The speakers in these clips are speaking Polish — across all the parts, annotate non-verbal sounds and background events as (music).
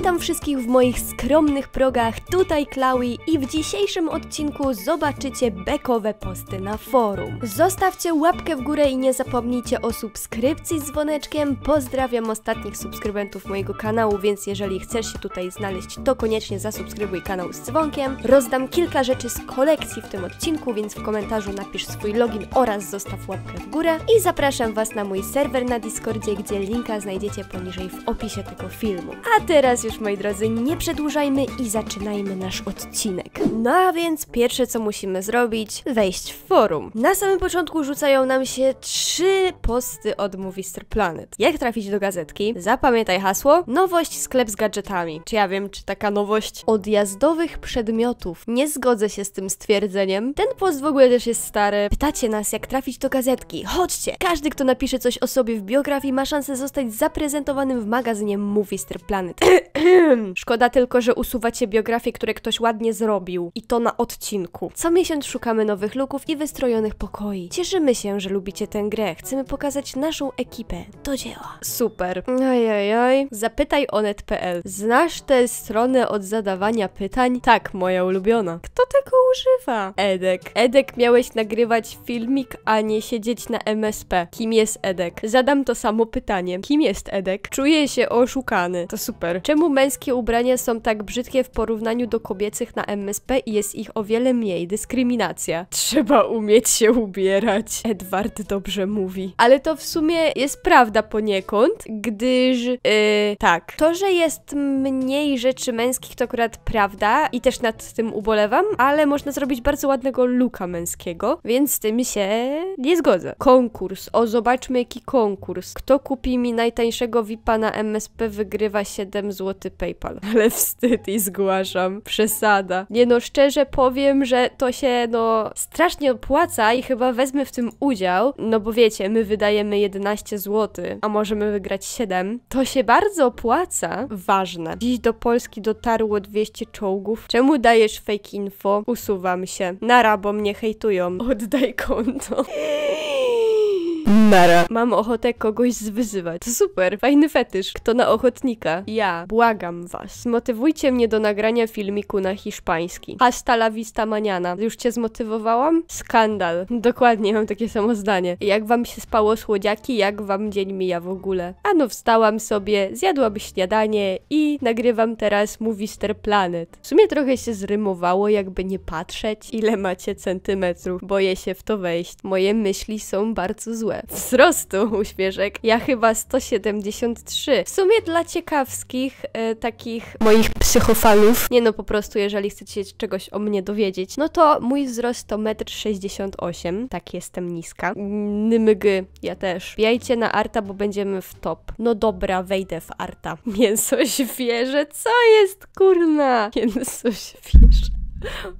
Witam wszystkich w moich skromnych progach, tutaj Klaui i w dzisiejszym odcinku zobaczycie bekowe posty na forum. Zostawcie łapkę w górę i nie zapomnijcie o subskrypcji z dzwoneczkiem. Pozdrawiam ostatnich subskrybentów mojego kanału, więc jeżeli chcesz się tutaj znaleźć, to koniecznie zasubskrybuj kanał z dzwonkiem. Rozdam kilka rzeczy z kolekcji w tym odcinku, więc w komentarzu napisz swój login oraz zostaw łapkę w górę. I zapraszam Was na mój serwer na Discordzie, gdzie linka znajdziecie poniżej w opisie tego filmu. A teraz już cóż, moi drodzy, nie przedłużajmy i zaczynajmy nasz odcinek. No a więc pierwsze, co musimy zrobić, wejść w forum. Na samym początku rzucają nam się trzy posty od Movister Planet. Jak trafić do gazetki? Zapamiętaj hasło, nowość sklep z gadżetami. Czy ja wiem, czy taka nowość odjazdowych przedmiotów. Nie zgodzę się z tym stwierdzeniem. Ten post w ogóle też jest stary. Pytacie nas, jak trafić do gazetki. Chodźcie! Każdy, kto napisze coś o sobie w biografii, ma szansę zostać zaprezentowanym w magazynie Movister Planet. (clears throat) (clears throat) Szkoda tylko, że usuwacie biografię, które ktoś ładnie zrobił. I to na odcinku. Co miesiąc szukamy nowych looków i wystrojonych pokoi. Cieszymy się, że lubicie tę grę. Chcemy pokazać naszą ekipę. Do dzieła. Super. Ajajaj. Zapytaj onet.pl. Znasz tę stronę od zadawania pytań? Tak, moja ulubiona. Kto tego używa? Edek. Edek miałeś nagrywać filmik, a nie siedzieć na MSP. Kim jest Edek? Zadam to samo pytanie. Kim jest Edek? Czuję się oszukany. To super. Czemu męskie ubrania są tak brzydkie w porównaniu do kobiecych na MSP i jest ich o wiele mniej. Dyskryminacja. Trzeba umieć się ubierać. Edward dobrze mówi. Ale to w sumie jest prawda poniekąd, gdyż yy, tak. To, że jest mniej rzeczy męskich to akurat prawda i też nad tym ubolewam, ale można zrobić bardzo ładnego luka męskiego, więc z tym się nie zgodzę. Konkurs. O, zobaczmy jaki konkurs. Kto kupi mi najtańszego VIPa na MSP wygrywa 7 zł PayPal. (laughs) Ale wstyd i zgłaszam. Przesada. Nie no, szczerze powiem, że to się no strasznie opłaca i chyba wezmę w tym udział. No bo wiecie, my wydajemy 11 zł, a możemy wygrać 7. To się bardzo opłaca. Ważne. Dziś do Polski dotarło 200 czołgów. Czemu dajesz fake info? Usuwam się. Nara, bo mnie hejtują. Oddaj konto. (laughs) Nara. Mam ochotę kogoś zwyzywać. To super, fajny fetysz. Kto na ochotnika? Ja. Błagam was. Zmotywujcie mnie do nagrania filmiku na hiszpański. Hasta la vista maniana. Już cię zmotywowałam? Skandal. Dokładnie, mam takie samo zdanie. Jak wam się spało słodziaki? Jak wam dzień mija w ogóle? Ano, wstałam sobie, zjadłam śniadanie i nagrywam teraz Moviester Planet. W sumie trochę się zrymowało, jakby nie patrzeć, ile macie centymetrów. Boję się w to wejść. Moje myśli są bardzo złe wzrostu u (laughs) świeżek. Ja chyba 173. W sumie dla ciekawskich e, takich moich psychofalów, nie no po prostu jeżeli chcecie czegoś o mnie dowiedzieć, no to mój wzrost to 1,68 m, tak jestem niska. Nymgy, ja też. Wbijajcie na Arta, bo będziemy w top. No dobra, wejdę w Arta. (laughs) Mięso świeże, co jest kurna? Mięso świeże.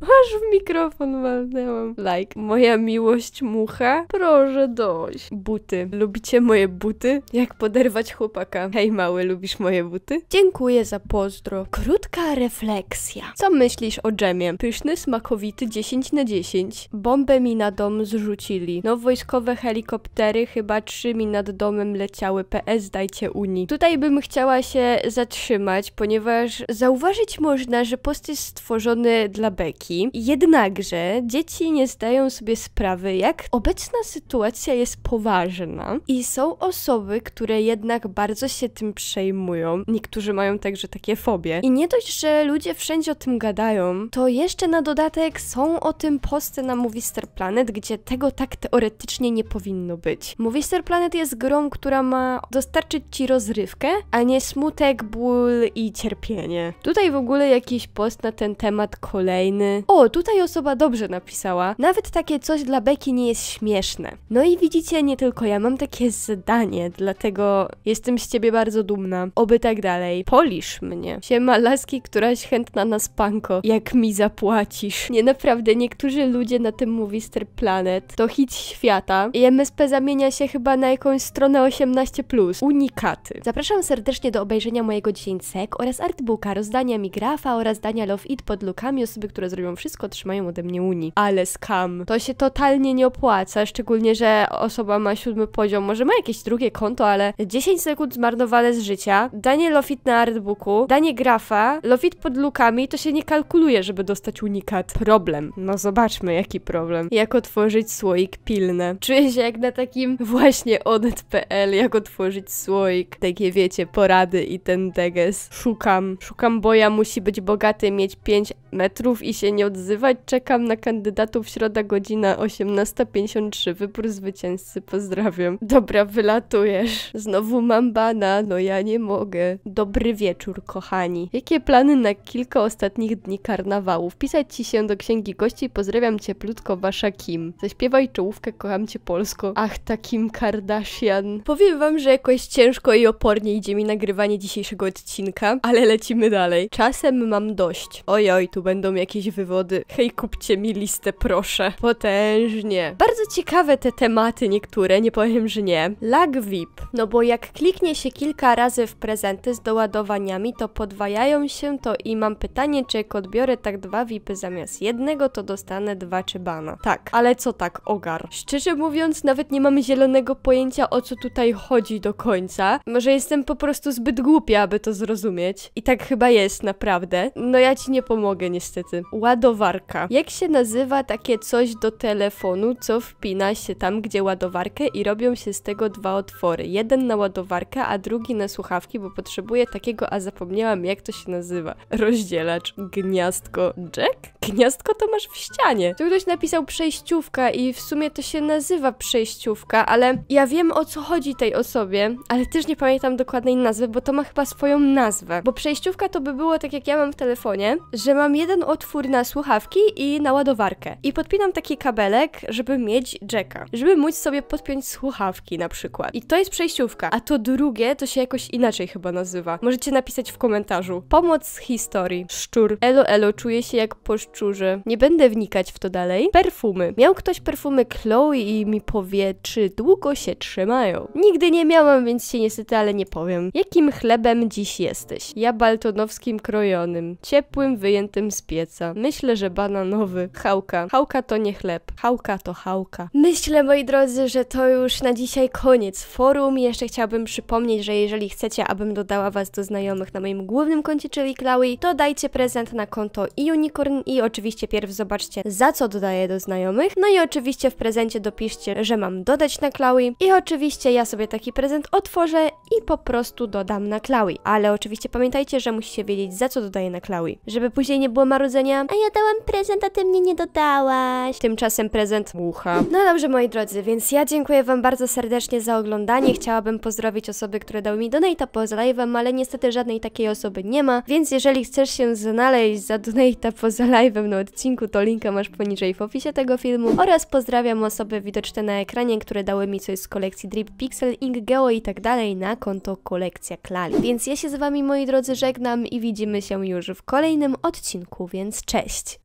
Aż w mikrofon walnęłam. Like. Moja miłość mucha? Proszę dość. Buty. Lubicie moje buty? Jak poderwać chłopaka? Hej mały, lubisz moje buty? Dziękuję za pozdro. Krótka refleksja. Co myślisz o dżemie? Pyszny, smakowity, 10 na 10. Bombę mi na dom zrzucili. No wojskowe helikoptery chyba trzymi nad domem leciały. PS dajcie Unii. Tutaj bym chciała się zatrzymać, ponieważ zauważyć można, że post jest stworzony dla Beki. Jednakże dzieci nie zdają sobie sprawy, jak obecna sytuacja jest poważna i są osoby, które jednak bardzo się tym przejmują. Niektórzy mają także takie fobie. I nie dość, że ludzie wszędzie o tym gadają, to jeszcze na dodatek są o tym posty na Moviestar Planet, gdzie tego tak teoretycznie nie powinno być. Moviestar Planet jest grą, która ma dostarczyć ci rozrywkę, a nie smutek, ból i cierpienie. Tutaj w ogóle jakiś post na ten temat kolejny kolejny. O, tutaj osoba dobrze napisała. Nawet takie coś dla Beki nie jest śmieszne. No i widzicie, nie tylko ja mam takie zadanie, dlatego jestem z ciebie bardzo dumna. Oby tak dalej. Polisz mnie. Siema laski, któraś chętna na spanko. Jak mi zapłacisz. Nie, naprawdę, niektórzy ludzie na tym Movister Planet to hit świata i MSP zamienia się chyba na jakąś stronę 18+. Unikaty. Zapraszam serdecznie do obejrzenia mojego dzieńcek oraz artbooka, rozdania migrafa oraz dania Love It pod lukami osoby, które zrobią wszystko, trzymają ode mnie uni, Ale skam. To się totalnie nie opłaca, szczególnie, że osoba ma siódmy poziom, może ma jakieś drugie konto, ale 10 sekund zmarnowane z życia, danie lofit na artbooku, danie grafa, lofit pod lukami, to się nie kalkuluje, żeby dostać unikat. Problem. No zobaczmy, jaki problem. Jak otworzyć słoik pilny. Czuję się jak na takim właśnie onet.pl, jak otworzyć słoik. Takie wiecie, porady i ten deges. Szukam. Szukam boja, musi być bogaty, mieć 5 metrów i się nie odzywać. Czekam na kandydatów środa godzina 18.53. Wybór zwycięzcy. Pozdrawiam. Dobra, wylatujesz. Znowu mam bana. No ja nie mogę. Dobry wieczór, kochani. Jakie plany na kilka ostatnich dni karnawału? Wpisać ci się do księgi gości. Pozdrawiam cieplutko, wasza Kim. Zaśpiewaj czołówkę, kocham cię Polsko. Ach, ta Kim Kardashian. Powiem wam, że jakoś ciężko i opornie idzie mi nagrywanie dzisiejszego odcinka, ale lecimy dalej. Czasem mam dość. Ojoj, tu tu będą jakieś wywody. Hej, kupcie mi listę, proszę. Potężnie. Bardzo ciekawe te tematy niektóre, nie powiem, że nie. Lag VIP. No bo jak kliknie się kilka razy w prezenty z doładowaniami, to podwajają się to i mam pytanie, czy jak odbiorę tak dwa VIPy zamiast jednego, to dostanę dwa czy bana. Tak, ale co tak, ogar. Szczerze mówiąc, nawet nie mamy zielonego pojęcia, o co tutaj chodzi do końca. Może jestem po prostu zbyt głupia, aby to zrozumieć. I tak chyba jest, naprawdę. No ja ci nie pomogę, niestety. Ładowarka. Jak się nazywa takie coś do telefonu, co wpina się tam, gdzie ładowarkę i robią się z tego dwa otwory. Jeden na ładowarkę, a drugi na słuchawki, bo potrzebuję takiego, a zapomniałam jak to się nazywa. Rozdzielacz. Gniazdko. Jack? gniazdko to masz w ścianie. Tu ktoś napisał przejściówka i w sumie to się nazywa przejściówka, ale ja wiem o co chodzi tej osobie, ale też nie pamiętam dokładnej nazwy, bo to ma chyba swoją nazwę. Bo przejściówka to by było tak jak ja mam w telefonie, że mam jeden otwór na słuchawki i na ładowarkę. I podpinam taki kabelek, żeby mieć jacka, żeby móc sobie podpiąć słuchawki na przykład. I to jest przejściówka, a to drugie to się jakoś inaczej chyba nazywa. Możecie napisać w komentarzu. Pomoc z historii. Szczur. Elo elo, czuję się jak po szczur poczuł, że nie będę wnikać w to dalej, perfumy. Miał ktoś perfumy Chloe i mi powie, czy długo się trzymają. Nigdy nie miałam, więc się niestety, ale nie powiem. Jakim chlebem dziś jesteś? Ja baltonowskim krojonym, ciepłym, wyjętym z pieca. Myślę, że bananowy. Chałka. Chałka to nie chleb. Chałka to chałka. Myślę, moi drodzy, że to już na dzisiaj koniec forum. Jeszcze chciałabym przypomnieć, że jeżeli chcecie, abym dodała was do znajomych na moim głównym koncie, czyli Chloe, to dajcie prezent na konto i Unicorn i oczywiście pierw zobaczcie za co dodaję do znajomych. No i oczywiście w prezencie dopiszcie, że mam dodać na Chloe i oczywiście ja sobie taki prezent otworzę i po prostu dodam na Chloe. Ale oczywiście pamiętajcie, że musicie wiedzieć za co dodaję na Chloe, żeby później nie było marudzenia, a ja dałam prezent, a ty mnie nie dodałaś. Tymczasem prezent mucha. No dobrze moi drodzy, więc ja dziękuję wam bardzo serdecznie za oglądanie. Chciałabym pozdrowić osoby, które dały mi donate'a poza live'em, ale niestety żadnej takiej osoby nie ma, więc jeżeli chcesz się znaleźć za donate'a poza live'em, nowym odcinku, to linka masz poniżej w opisie tego filmu oraz pozdrawiam osoby widoczne na ekranie, które dały mi coś z kolekcji Drip Pixel, Ink Geo i tak dalej na konto kolekcja Klali. Więc ja się z wami moi drodzy żegnam i widzimy się już w kolejnym odcinku, więc cześć!